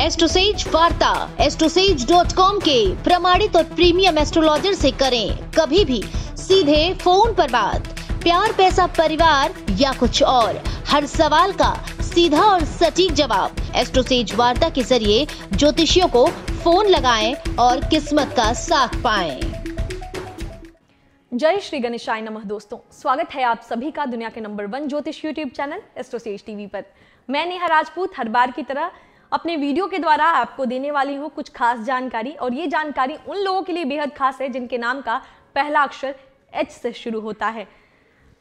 एस्ट्रोसेज वार्ता AstroSage dot com के प्रमाणित और प्रीमियम एस्ट्रोलॉजर से करें कभी भी सीधे फोन पर बात प्यार पैसा परिवार या कुछ और हर सवाल का सीधा और सटीक जवाब एस्ट्रोसेज वार्ता के जरिए ज्योतिषियों को फोन लगाएं और किस्मत का साथ पाएं। जय श्री गणेशाय नमः दोस्तों स्वागत है आप सभी का दुनिया के नंबर वन ज्योतिष यूट्यूब चैनल एस्ट्रोसेज टीवी पर मैं नेहा राजपूत हर बार की तरह अपने वीडियो के द्वारा आपको देने वाली हूँ कुछ खास जानकारी और ये जानकारी उन लोगों के लिए बेहद खास है जिनके नाम का पहला अक्षर एच से शुरू होता है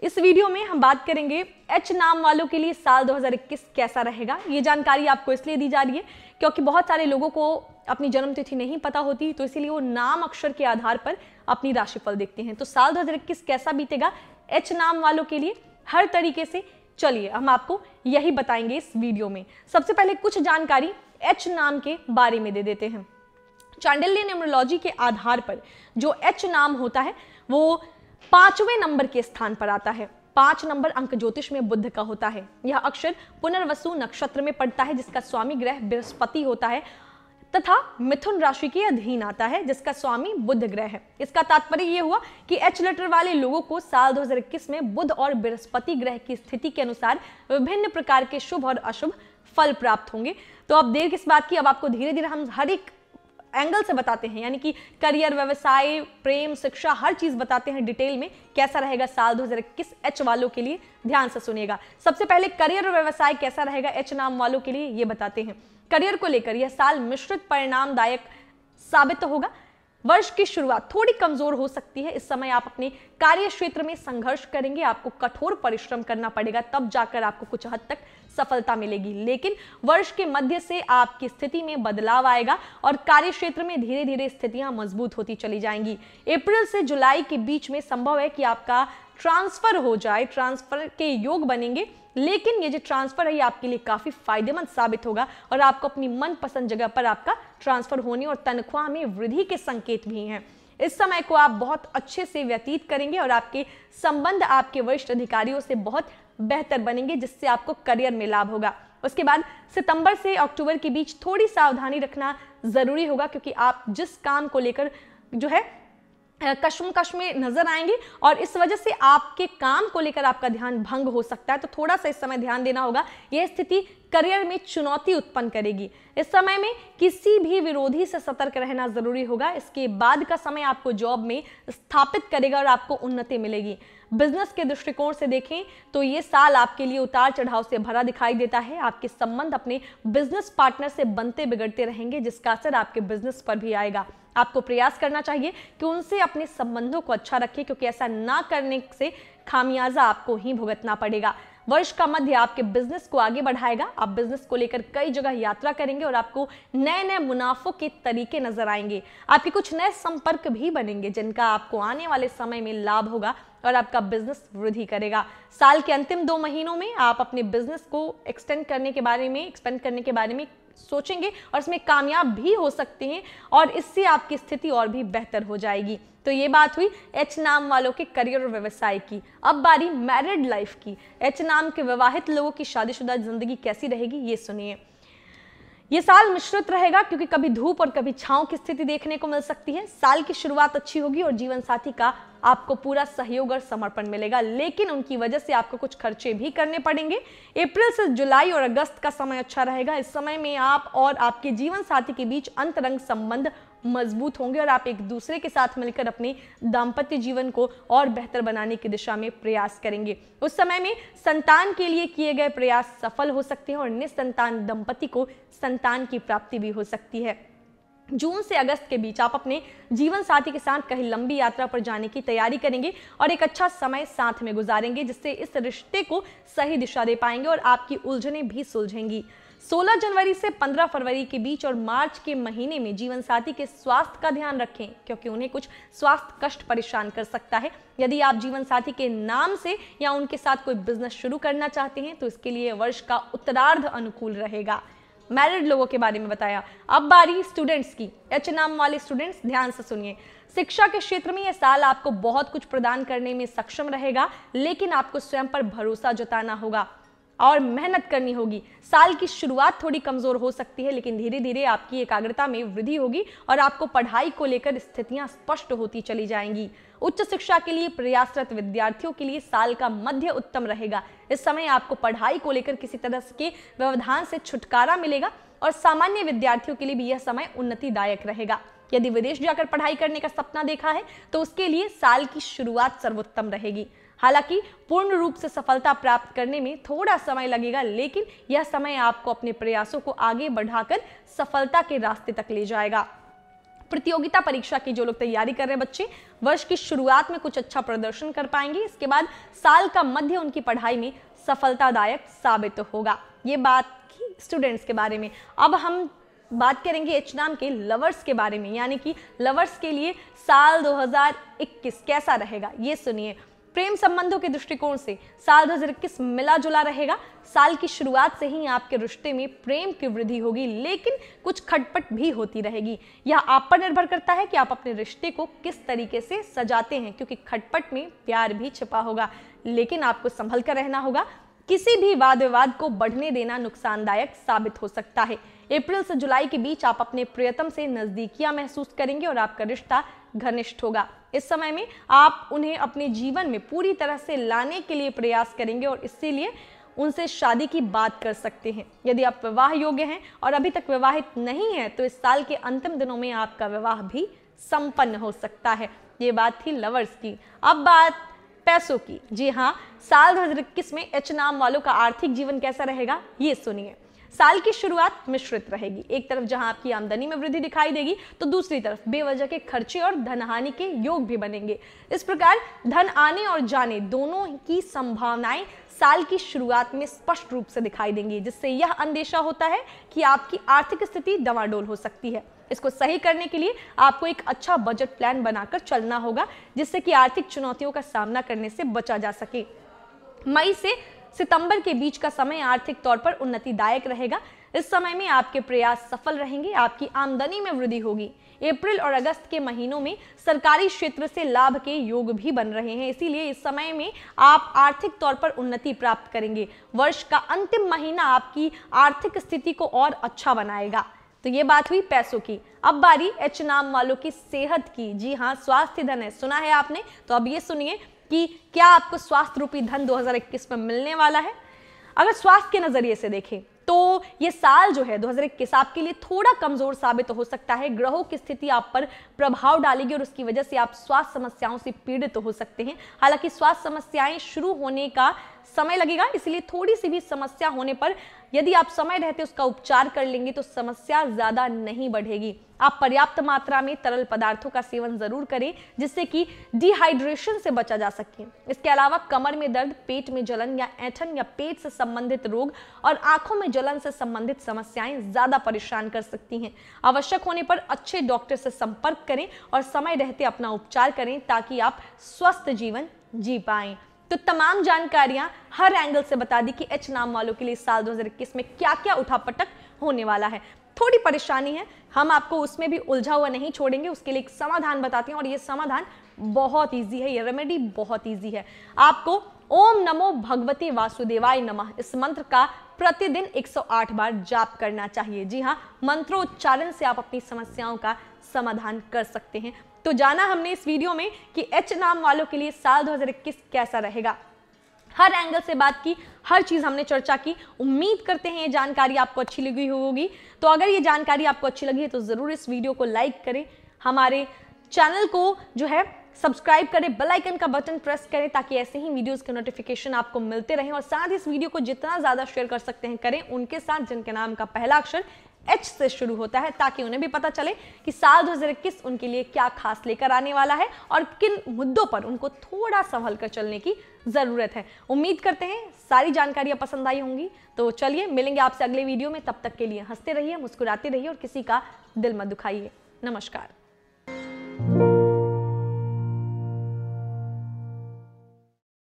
इस वीडियो में हम बात करेंगे एच नाम वालों के लिए साल 2021 कैसा रहेगा ये जानकारी आपको इसलिए दी जा रही है क्योंकि बहुत सारे लोगों को अपनी जन्मतिथि नहीं पता होती तो इसीलिए वो नाम अक्षर के आधार पर अपनी राशिफल देखते हैं तो साल 2021 कैसा बीतेगा एच नाम वालों के लिए हर तरीके से चलिए हम आपको यही बताएंगे इस वीडियो में सबसे पहले कुछ जानकारी एच नाम के बारे में दे देते हैं चांडल्य न्यूमरोलॉजी के आधार पर जो एच नाम होता है वो पांचवें नंबर के स्थान पर आता है पांच नंबर अंक ज्योतिष में बुद्ध का होता है यह अक्षर पुनर्वसु नक्षत्र में पड़ता है जिसका स्वामी ग्रह बृहस्पति होता है तथा मिथुन राशि के अधीन आता है जिसका स्वामी बुद्ध ग्रह है इसका तात्पर्य यह हुआ कि एच लेटर वाले लोगों को साल 2021 में बुद्ध और बृहस्पति ग्रह की स्थिति के अनुसार विभिन्न प्रकार के शुभ और अशुभ फल प्राप्त होंगे तो अब देर किस बात की अब आपको धीरे धीरे हम हर एक एंगल से बताते हैं यानी कि करियर व्यवसाय प्रेम शिक्षा हर चीज बताते हैं डिटेल में कैसा रहेगा साल 2021 एच वालों के लिए ध्यान से सुनिएगा सबसे पहले करियर और व्यवसाय कैसा रहेगा एच नाम वालों के लिए ये बताते हैं करियर को लेकर यह साल मिश्रित परिणामदायक साबित होगा वर्ष की शुरुआत थोड़ी कमजोर हो सकती है इस समय आप अपने कार्य क्षेत्र में संघर्ष करेंगे आपको कठोर परिश्रम करना पड़ेगा तब जाकर आपको कुछ हद तक सफलता मिलेगी लेकिन वर्ष के मध्य से आपकी स्थिति में बदलाव आएगा और कार्य क्षेत्र में धीरे धीरे स्थितियां मजबूत होती चली जाएंगी अप्रैल से जुलाई के बीच में संभव है कि आपका ट्रांसफ़र हो जाए ट्रांसफ़र के योग बनेंगे लेकिन ये जो ट्रांसफ़र है ये आपके लिए काफ़ी फायदेमंद साबित होगा और आपको अपनी मनपसंद जगह पर आपका ट्रांसफ़र होने और तनख्वाह में वृद्धि के संकेत भी हैं इस समय को आप बहुत अच्छे से व्यतीत करेंगे और आपके संबंध आपके वरिष्ठ अधिकारियों से बहुत बेहतर बनेंगे जिससे आपको करियर में लाभ होगा उसके बाद सितंबर से अक्टूबर के बीच थोड़ी सावधानी रखना ज़रूरी होगा क्योंकि आप जिस काम को लेकर जो है कशम में नजर आएंगी और इस वजह से आपके काम को लेकर आपका ध्यान भंग हो सकता है तो थोड़ा सा इस समय ध्यान देना होगा यह स्थिति करियर में चुनौती उत्पन्न करेगी इस समय में किसी भी विरोधी से सतर्क रहना जरूरी होगा इसके बाद का समय आपको जॉब में स्थापित करेगा और आपको उन्नति मिलेगी बिजनेस के दृष्टिकोण से देखें तो ये साल आपके लिए उतार चढ़ाव से भरा दिखाई देता है आपके संबंध अपने बिजनेस पार्टनर से बनते बिगड़ते रहेंगे जिसका असर आपके बिजनेस पर भी आएगा आपको प्रयास करना चाहिए कि उनसे अपने संबंधों को अच्छा रखें क्योंकि ऐसा ना करने से खामियाजा आपको ही भुगतना पड़ेगा वर्ष का मध्य आपके बिजनेस को आगे बढ़ाएगा आप बिजनेस को लेकर कई जगह यात्रा करेंगे और आपको नए नए मुनाफों के तरीके नजर आएंगे आपके कुछ नए संपर्क भी बनेंगे जिनका आपको आने वाले समय में लाभ होगा और आपका बिजनेस वृद्धि करेगा साल के अंतिम दो महीनों में आप अपने बिजनेस को एक्सटेंड करने के बारे में एक्सपेंड करने के बारे में सोचेंगे और इसमें कामयाब भी हो सकते हैं और इससे आपकी स्थिति और भी बेहतर हो जाएगी तो ये बात हुई एच नाम वालों के करियर और व्यवसाय की अब बारी मैरिड लाइफ की एच नाम के विवाहित लोगों की शादीशुदा ज़िंदगी कैसी रहेगी ये सुनिए ये साल मिश्रित रहेगा क्योंकि कभी धूप और कभी छाव की स्थिति देखने को मिल सकती है साल की शुरुआत अच्छी होगी और जीवन साथी का आपको पूरा सहयोग और समर्पण मिलेगा लेकिन उनकी वजह से आपको कुछ खर्चे भी करने पड़ेंगे अप्रैल से जुलाई और अगस्त का समय अच्छा रहेगा इस समय में आप और आपके जीवन साथी के बीच अंतरंग संबंध मजबूत होंगे और आप एक दूसरे के साथ मिलकर अपने दाम्पत्य जीवन को और बेहतर बनाने की दिशा में प्रयास करेंगे उस समय में संतान के लिए किए गए प्रयास सफल हो सकते हैं और निस्संतान दंपति को संतान की प्राप्ति भी हो सकती है जून से अगस्त के बीच आप अपने जीवन साथी के साथ कहीं लंबी यात्रा पर जाने की तैयारी करेंगे और एक अच्छा समय साथ में गुजारेंगे जिससे इस रिश्ते को सही दिशा दे पाएंगे और आपकी उलझने भी सुलझेंगी 16 जनवरी से 15 फरवरी के बीच और मार्च के महीने में जीवन साथी के स्वास्थ्य का ध्यान रखें क्योंकि उन्हें कुछ स्वास्थ्य कष्ट परेशान कर सकता है यदि आप जीवन साथी के नाम से या उनके साथ कोई बिजनेस शुरू करना चाहते हैं तो इसके लिए वर्ष का उत्तरार्ध अनुकूल रहेगा मैरिड लोगों के बारे में बताया अब बारी स्टूडेंट्स की एच नाम वाले स्टूडेंट्स ध्यान से सुनिए शिक्षा के क्षेत्र में यह साल आपको बहुत कुछ प्रदान करने में सक्षम रहेगा लेकिन आपको स्वयं पर भरोसा जताना होगा और मेहनत करनी होगी साल की शुरुआत थोड़ी कमज़ोर हो सकती है लेकिन धीरे धीरे आपकी एकाग्रता में वृद्धि होगी और आपको पढ़ाई को लेकर स्थितियां स्पष्ट होती चली जाएंगी उच्च शिक्षा के लिए प्रयासरत विद्यार्थियों के लिए साल का मध्य उत्तम रहेगा इस समय आपको पढ़ाई को लेकर किसी तरह के व्यवधान से छुटकारा मिलेगा और सामान्य विद्यार्थियों के लिए भी यह समय उन्नतिदायक रहेगा यदि विदेश जाकर पढ़ाई करने का सपना देखा है तो उसके लिए साल की शुरुआत सर्वोत्तम रहेगी हालांकि पूर्ण रूप से सफलता प्राप्त करने में थोड़ा समय लगेगा लेकिन यह समय आपको अपने प्रयासों को आगे बढ़ाकर सफलता के रास्ते तक ले जाएगा प्रतियोगिता परीक्षा की जो लोग तैयारी कर रहे हैं बच्चे वर्ष की शुरुआत में कुछ अच्छा प्रदर्शन कर पाएंगे इसके बाद साल का मध्य उनकी पढ़ाई में सफलतादायक साबित होगा ये बात की स्टूडेंट्स के बारे में अब हम बात करेंगे एच नाम के लवर्स के बारे में यानी कि लवर्स के लिए साल 2021 कैसा रहेगा ये सुनिए प्रेम संबंधों के दृष्टिकोण से साल इक्कीस मिला जुला रहेगा साल की शुरुआत से ही आपके रिश्ते में प्रेम की वृद्धि होगी लेकिन कुछ खटपट भी होती रहेगी यह आप पर निर्भर करता है कि आप अपने रिश्ते को किस तरीके से सजाते हैं क्योंकि खटपट में प्यार भी छिपा होगा लेकिन आपको संभल कर रहना होगा किसी भी वाद विवाद को बढ़ने देना नुकसानदायक साबित हो सकता है अप्रैल से जुलाई के बीच आप अपने प्रियतम से नजदीकियां महसूस करेंगे और आपका रिश्ता घनिष्ठ होगा इस समय में आप उन्हें अपने जीवन में पूरी तरह से लाने के लिए प्रयास करेंगे और इसीलिए उनसे शादी की बात कर सकते हैं यदि आप विवाह योग्य हैं और अभी तक विवाहित नहीं है तो इस साल के अंतिम दिनों में आपका विवाह भी संपन्न हो सकता है ये बात थी लवर्स की अब बात पैसों की जी हाँ साल दो में एच नाम वालों का आर्थिक जीवन कैसा रहेगा ये सुनिए साल की शुरुआत मिश्रित रहेगी एक तरफ जहां आपकी आमदनी में वृद्धि दिखाई देगी तो दूसरी तरफ बेवजह के खर्चे और धन हानि के योग भी बनेंगे इस प्रकार धन आने और जाने दोनों की संभावनाएं साल की शुरुआत में स्पष्ट रूप से दिखाई देंगी जिससे यह अंदेशा होता है कि आपकी आर्थिक स्थिति दवाडोल हो सकती है इसको सही करने के लिए आपको एक अच्छा बजट प्लान बनाकर चलना होगा जिससे कि आर्थिक चुनौतियों का सामना करने से बचा जा सके मई से सितंबर के बीच का समय आर्थिक तौर पर उन्नतिदायक रहेगा इस समय में आपके प्रयास सफल रहेंगे आपकी आमदनी में वृद्धि होगी अप्रैल और अगस्त के महीनों में सरकारी क्षेत्र से लाभ के योग भी बन रहे हैं इसीलिए इस समय में आप आर्थिक तौर पर उन्नति प्राप्त करेंगे वर्ष का अंतिम महीना आपकी आर्थिक स्थिति को और अच्छा बनाएगा तो ये बात हुई पैसों की अब बारी एच नाम वालों की सेहत की जी हाँ स्वास्थ्य धन है सुना है आपने तो अब ये सुनिए कि क्या आपको स्वास्थ्य रूपी धन 2021 में मिलने वाला है अगर स्वास्थ्य के नजरिए से देखें तो ये साल जो है 2021 आपके लिए थोड़ा कमजोर साबित हो सकता है ग्रहों की स्थिति आप पर प्रभाव डालेगी और उसकी वजह से आप स्वास्थ्य समस्याओं से पीड़ित तो हो सकते हैं हालांकि स्वास्थ्य समस्याएं शुरू होने का समय लगेगा इसलिए थोड़ी सी भी समस्या होने पर यदि आप समय रहते उसका उपचार कर लेंगे तो समस्या ज्यादा नहीं बढ़ेगी आप पर्याप्त मात्रा में तरल पदार्थों का सेवन जरूर करें जिससे कि डिहाइड्रेशन से बचा जा सके इसके अलावा कमर में दर्द पेट में जलन या ऐठन या पेट से संबंधित रोग और आंखों में जलन से संबंधित समस्याएं ज्यादा परेशान कर सकती हैं आवश्यक होने पर अच्छे डॉक्टर से संपर्क करें और समय रहते अपना उपचार करें ताकि आप स्वस्थ जीवन जी पाएं तो तमाम जानकारियां हर एंगल से बता दी कि एच नाम वालों के लिए साल 2021 में क्या क्या उठापटक होने वाला है थोड़ी परेशानी है हम आपको उसमें भी उलझा हुआ नहीं छोड़ेंगे उसके लिए एक समाधान बताते हैं और ये समाधान बहुत ईजी है ये रेमेडी बहुत ईजी है आपको ओम नमो भगवती वासुदेवाय नमः इस मंत्र का प्रतिदिन 108 बार जाप करना चाहिए जी हाँ मंत्रोच्चारण से आप अपनी समस्याओं का समाधान कर सकते हैं तो जाना हमने इस वीडियो में कि एच नाम वालों के लिए साल 2021 कैसा रहेगा हर एंगल से बात की हर चीज़ हमने चर्चा की उम्मीद करते हैं ये जानकारी आपको अच्छी लगी होगी तो अगर ये जानकारी आपको अच्छी लगी है तो ज़रूर इस वीडियो को लाइक करें हमारे चैनल को जो है सब्सक्राइब करें बेल आइकन का बटन प्रेस करें ताकि ऐसे ही वीडियोस के नोटिफिकेशन आपको मिलते रहें और साथ ही इस वीडियो को जितना ज़्यादा शेयर कर सकते हैं करें उनके साथ जिनके नाम का पहला अक्षर एच से शुरू होता है ताकि उन्हें भी पता चले कि साल दो उनके लिए क्या खास लेकर आने वाला है और किन मुद्दों पर उनको थोड़ा संभल कर चलने की ज़रूरत है उम्मीद करते हैं सारी जानकारियाँ पसंद आई होंगी तो चलिए मिलेंगे आपसे अगले वीडियो में तब तक के लिए हंसते रहिए मुस्कुराते रहिए और किसी का दिल मत दुखाइए नमस्कार